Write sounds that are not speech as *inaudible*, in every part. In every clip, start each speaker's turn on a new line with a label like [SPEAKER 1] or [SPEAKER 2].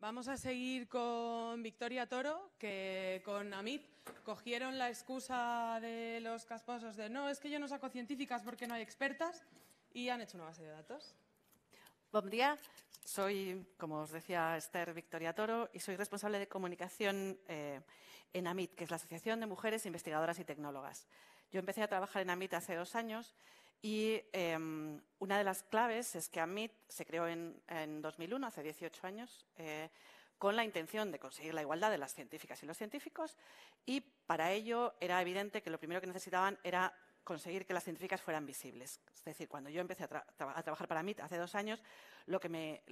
[SPEAKER 1] Vamos a seguir con Victoria Toro, que con Amit cogieron la excusa de los casposos de no, es que yo no saco científicas porque no hay expertas y han hecho una base de datos. Buen día, soy, como os decía Esther Victoria Toro, y soy responsable de comunicación eh, en AMIT, que es la Asociación de Mujeres Investigadoras y Tecnólogas. Yo empecé a trabajar en AMIT hace dos años y em, una de las claves es que AMIT se creó en, 2001, hace 18 años, eh, con la intención de conseguir la igualdad de las científicas y los científicos. Y para ello era evidente que lo primero que necesitaban era conseguir que las científicas fueran visibles. Es decir, cuando yo empecé a, trabajar para MIT hace dos años, lo que,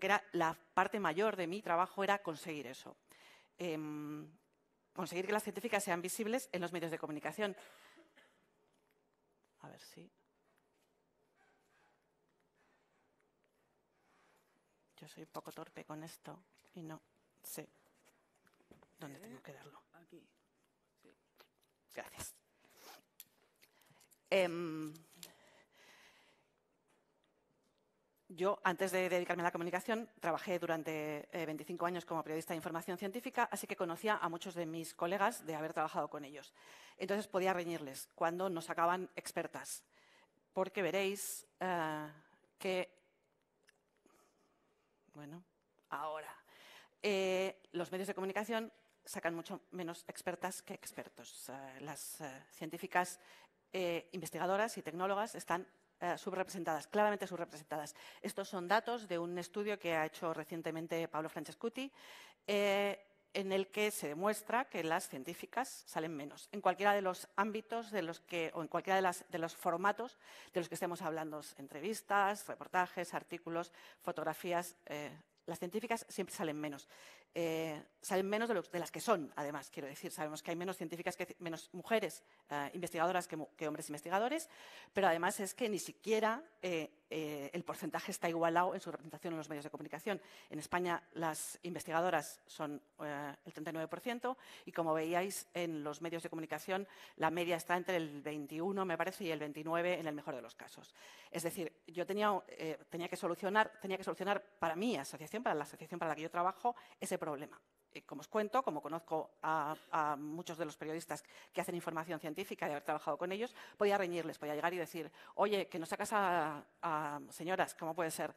[SPEAKER 1] era la parte mayor de mi trabajo era conseguir eso. Em, conseguir que las científicas sean visibles en los medios de comunicación, a ver si... Yo soy un poco torpe con esto y no sé dónde tengo que darlo. Aquí. Gracias. Em, Yo, antes de dedicarme a la comunicación, trabajé durante 25 eh, años como periodista de información científica, así que conocía a muchos de mis colegas de haber trabajado con ellos. Entonces podía reñirles cuando nos sacaban expertas, porque veréis eh, que, bueno, ahora, eh, los medios de comunicación sacan mucho menos expertas que expertos. las científicas investigadoras y tecnólogas están eh, subrepresentadas, claramente subrepresentadas. Estos son datos de un estudio que ha hecho recientemente Pablo Francescuti, eh, en el que se demuestra que las científicas salen menos en cualquiera de los ámbitos de los que, o en cualquiera de, los formatos de los que estemos hablando, entrevistas, reportajes, artículos, fotografías. Eh, las científicas siempre salen menos eh, saben menos de, de, las que son, además, quiero decir. Sabemos que hay menos científicas, que, menos mujeres eh, investigadoras que, hombres investigadores, pero además es que ni siquiera eh, eh, el porcentaje está igualado en su representación en los medios de comunicación. En España las investigadoras son el 39% y, como veíais, en los medios de comunicación la media está entre el 21, me parece, y el 29 en el mejor de los casos. Es decir, yo tenía, tenía, que, solucionar, tenía que solucionar para mi asociación, para la asociación para la que yo trabajo, ese problema. Eh, como os cuento, como conozco a, muchos de los periodistas que hacen información científica y haber trabajado con ellos, podía reñirles, podía llegar y decir, oye, que no sacas a señoras, ¿cómo puede ser?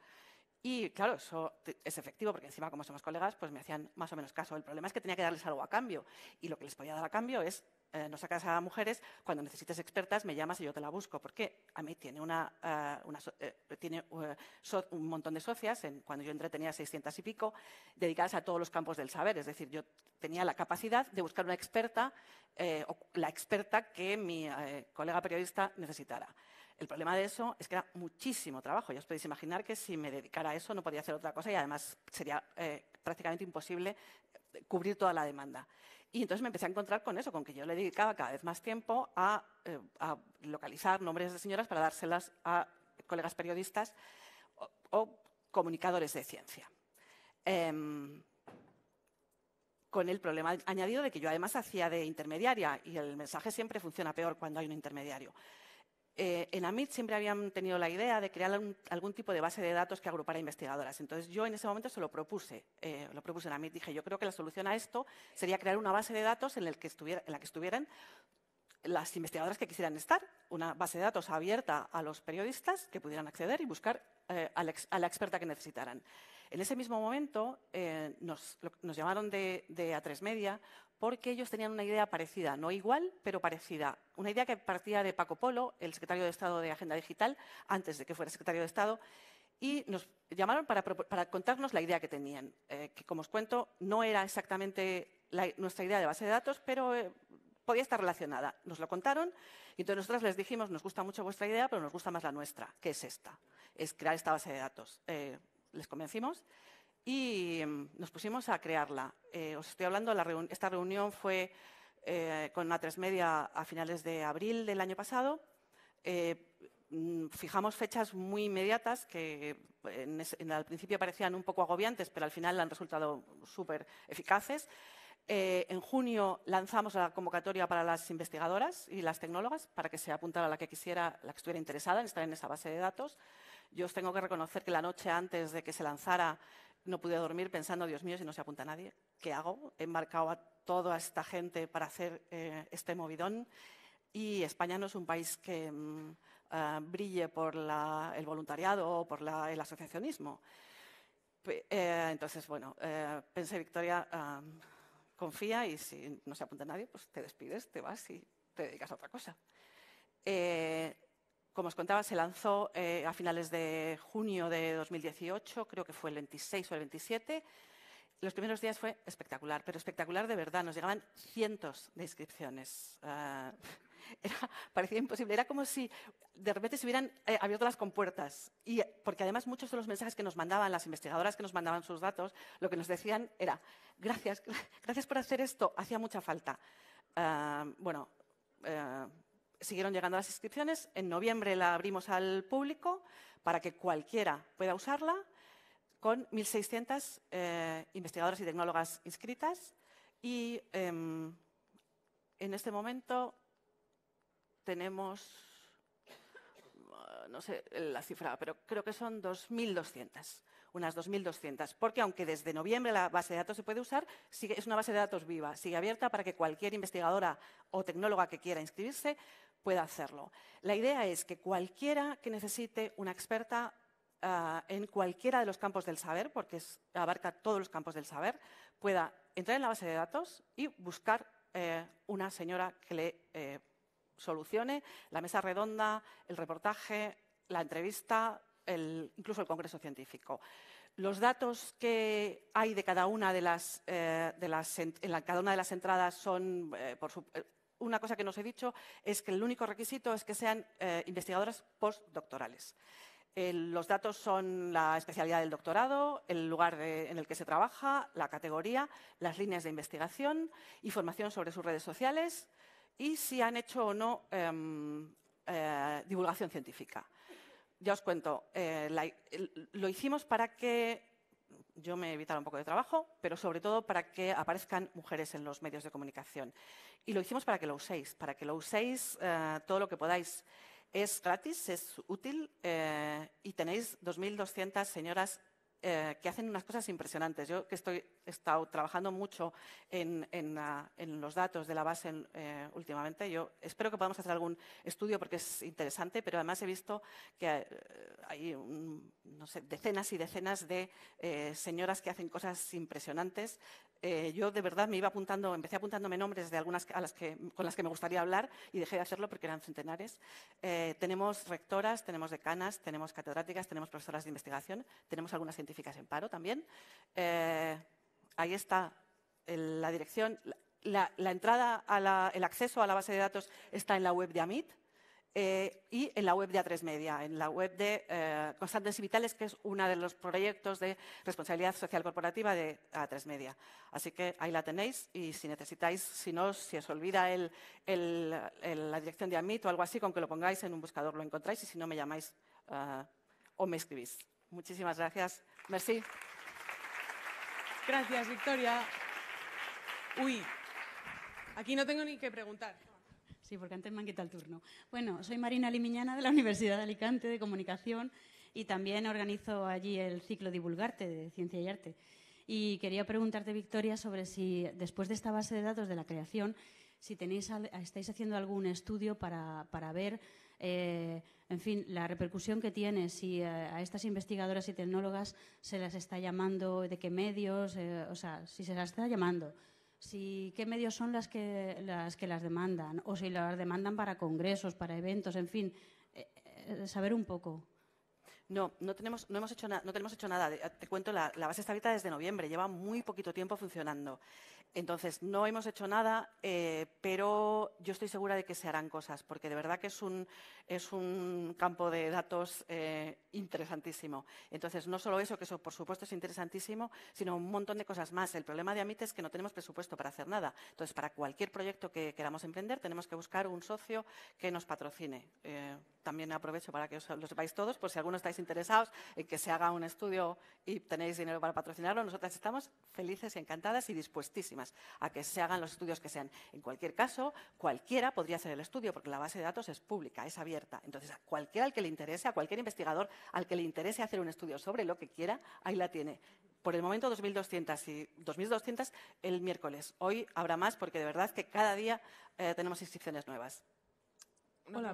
[SPEAKER 1] Y claro, eso es efectivo, porque encima, como somos colegas, pues me hacían más o menos caso. El problema es que tenía que darles algo a cambio. Y lo que les podía dar a cambio es, eh, no sacas a mujeres, cuando necesites expertas me llamas y yo te la busco. Porque a mí tiene, una, eh, eh, tiene un montón de socias, cuando yo entré tenía 600 y pico, dedicadas a todos los campos del saber. Es decir, yo tenía la capacidad de buscar una experta, o la experta que mi colega periodista necesitara. El problema de eso es que era muchísimo trabajo. Ya os podéis imaginar que si me dedicara a eso no podría hacer otra cosa y además sería eh, prácticamente imposible eh, cubrir toda la demanda. Y entonces me empecé a encontrar con eso, con que yo le dedicaba cada vez más tiempo a, eh, localizar nombres de señoras para dárselas a colegas periodistas o, comunicadores de ciencia. Em, con el problema añadido de que yo además hacía de intermediaria y el mensaje siempre funciona peor cuando hay un intermediario. Eh, en AMIT siempre habían tenido la idea de crear algún, tipo de base de datos que agrupara investigadoras. Entonces, yo en ese momento se lo propuse, eh, lo propuse en AMIT. Dije, yo creo que la solución a esto sería crear una base de datos en, la que estuvieran las investigadoras que quisieran estar, una base de datos abierta a los periodistas que pudieran acceder y buscar eh, a la experta que necesitaran. En ese mismo momento eh, nos, llamaron de, A3 Media porque ellos tenían una idea parecida, no igual, pero parecida. Una idea que partía de Paco Polo, el secretario de Estado de Agenda Digital, antes de que fuera secretario de Estado, y nos llamaron para, contarnos la idea que tenían, eh, que como os cuento, no era exactamente nuestra idea de base de datos, pero eh, podía estar relacionada. Nos lo contaron y entonces nosotros les dijimos, nos gusta mucho vuestra idea, pero nos gusta más la nuestra, que es esta, es crear esta base de datos les convencimos y em, nos pusimos a crearla. Eh, os estoy hablando, esta reunión fue eh, con la tres media a finales de abril del año pasado. Eh, mm, fijamos fechas muy inmediatas que en al principio parecían un poco agobiantes, pero al final han resultado súper eficaces. en junio lanzamos la convocatoria para las investigadoras y las tecnólogas para que se apuntara la que quisiera, la que estuviera interesada en estar en esa base de datos. Yo os tengo que reconocer que la noche antes de que se lanzara no pude dormir pensando, Dios mío, si no se apunta a nadie, ¿qué hago? He embarcado a toda esta gente para hacer eh, este movidón y España no es un país que mm, eh, brille por el voluntariado o por el asociacionismo. Eh, entonces, bueno, pensé, Victoria, confía y si no se apunta a nadie, pues te despides, te vas y te dedicas a otra cosa. Como os contaba, se lanzó eh, a finales de junio de 2018, creo que fue el 26 o el 27. Los primeros días fue espectacular, pero espectacular de verdad. Nos llegaban cientos de inscripciones. Ah, *laughs* parecía imposible. Era como si de repente se hubieran eh, abierto las compuertas. Y, porque además muchos de los mensajes que nos mandaban las investigadoras que nos mandaban sus datos, lo que nos decían era, gracias, *laughs* gracias por hacer esto, hacía mucha falta. Ah, bueno, eh, siguieron llegando las inscripciones. En noviembre la abrimos al público para que cualquiera pueda usarla, con 1.600 eh, investigadoras y tecnólogas inscritas. Y em, en este momento tenemos, no sé la cifra, pero creo que son 2.200 unas 2.200, porque aunque desde noviembre la base de datos se puede usar, es una base de datos viva, sigue abierta para que cualquier investigadora o tecnóloga que quiera inscribirse pueda hacerlo. La idea es que cualquiera que necesite una experta ah, en cualquiera de los campos del saber, porque abarca todos los campos del saber, pueda entrar en la base de datos y buscar eh, una señora que le eh, solucione la mesa redonda, el reportaje, la entrevista, incluso el congreso científico. Los datos que hay de cada una de las, eh, de las en, cada una de las entradas son, por supuesto una cosa que nos he dicho es que el único requisito es que sean eh, investigadoras postdoctorales. los datos son la especialidad del doctorado, el lugar eh, en el que se trabaja, la categoría, las líneas de investigación, información sobre sus redes sociales y si han hecho o no em, eh, divulgación científica. Ya os cuento, lo hicimos para que yo me evitado un poco de trabajo, pero sobre todo para que aparezcan mujeres en los medios de comunicación. Y lo hicimos para que lo uséis, para que lo uséis eh, todo lo que podáis. Es gratis, es útil eh, y tenéis 2.200 señoras eh, que hacen unas cosas impresionantes. Yo que estoy, he estado trabajando mucho en, ah, los datos de la base eh, últimamente, yo espero que podamos hacer algún estudio porque es interesante, pero además he visto que eh, hay decenas y decenas de señoras que hacen cosas impresionantes eh, yo de verdad me iba apuntando, empecé apuntándome nombres de algunas a las que, con las que me gustaría hablar y dejé de hacerlo porque eran centenares. Eh, tenemos rectoras, tenemos decanas, tenemos catedráticas, tenemos profesoras de investigación, tenemos algunas científicas en paro también. Eh, ahí está la dirección. La, entrada, el acceso a la base de datos está en la web de AMIT. Eh, y en la web de A3 Media, en la web de eh, Constantes y Vitales, que es uno de los proyectos de responsabilidad social corporativa de A3 Media. Así que ahí la tenéis y si necesitáis, si no, si os olvida la dirección de AMIT o algo así, con que lo pongáis en un buscador lo encontráis y si no me llamáis eh, o me escribís. Muchísimas gracias. Merci. Gracias, Victoria. Uy, aquí no tengo ni que preguntar. Sí, porque antes me han quitado el turno. Bueno, soy Marina Limiñana de la Universidad de Alicante de Comunicación y también organizo allí el ciclo Divulgarte de Ciencia y Arte. Y quería preguntarte, Victoria, sobre si después de esta base de datos de la creación, si tenéis, estáis haciendo algún estudio para, ver, eh, en fin, la repercusión que tiene, si eh, a estas investigadoras y tecnólogas se las está llamando, de qué medios, eh, o sea, si se las está llamando si qué medios son las que, las que las demandan o si las demandan para congresos, para eventos, en fin, eh, eh, saber un poco. No, no tenemos, no hemos hecho, nada no tenemos hecho nada. Te cuento, la, base está abierta desde noviembre, lleva muy poquito tiempo funcionando. Entonces, no hemos hecho nada, eh, pero yo estoy segura de que se harán cosas, porque de verdad que es un, es un campo de datos eh, interesantísimo. Entonces, no solo eso, que eso por supuesto es interesantísimo, sino un montón de cosas más. El problema de AMIT es que no tenemos presupuesto para hacer nada. Entonces, para cualquier proyecto que queramos emprender, tenemos que buscar un socio que nos patrocine. Eh, también aprovecho para que os lo sepáis todos, por si alguno estáis interesados en que se haga un estudio y tenéis dinero para patrocinarlo, nosotras estamos felices y encantadas y dispuestísimas a que se hagan los estudios que sean. En cualquier caso, cualquiera podría hacer el estudio, porque la base de datos es pública, es abierta. Entonces, a cualquiera al que le interese, a cualquier investigador al que le interese hacer un estudio sobre lo que quiera, ahí la tiene. Por el momento 2.200 y 2.200 el miércoles. Hoy habrá más porque de verdad que cada día eh, tenemos inscripciones nuevas. Hola,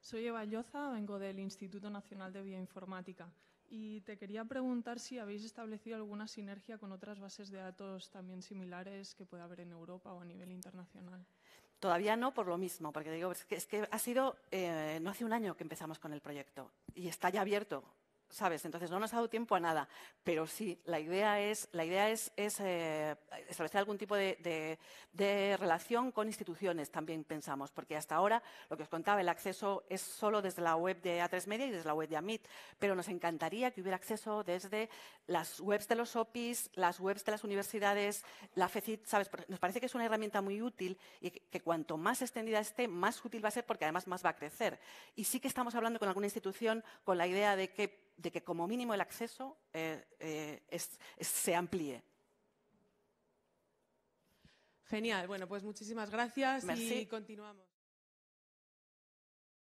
[SPEAKER 1] soy Eva Lloza, vengo del Instituto Nacional de Bioinformática. Y te quería preguntar si habéis establecido alguna sinergia con otras bases de datos también similares que pueda haber en Europa o a nivel internacional. Todavía no, por lo mismo, porque digo, es que, ha sido, eh, no hace un año que empezamos con el proyecto y está ya abierto ¿sabes? Entonces no nos ha dado tiempo a nada, pero sí, la idea es, eh, establecer algún tipo de, relación con instituciones, también pensamos, porque hasta ahora, lo que os contaba, el acceso es solo desde la web de A3 Media y desde la web de AMIT, pero nos encantaría que hubiera acceso desde las webs de los OPIs, las webs de las universidades, la FECIT, ¿sabes? Nos parece que es una herramienta muy útil y que cuanto más extendida esté, más útil va a ser porque además más va a crecer. Y sí que estamos hablando con alguna institución con la idea de que de que como mínimo el acceso eh, eh, se amplíe. Genial, bueno, pues muchísimas gracias y continuamos.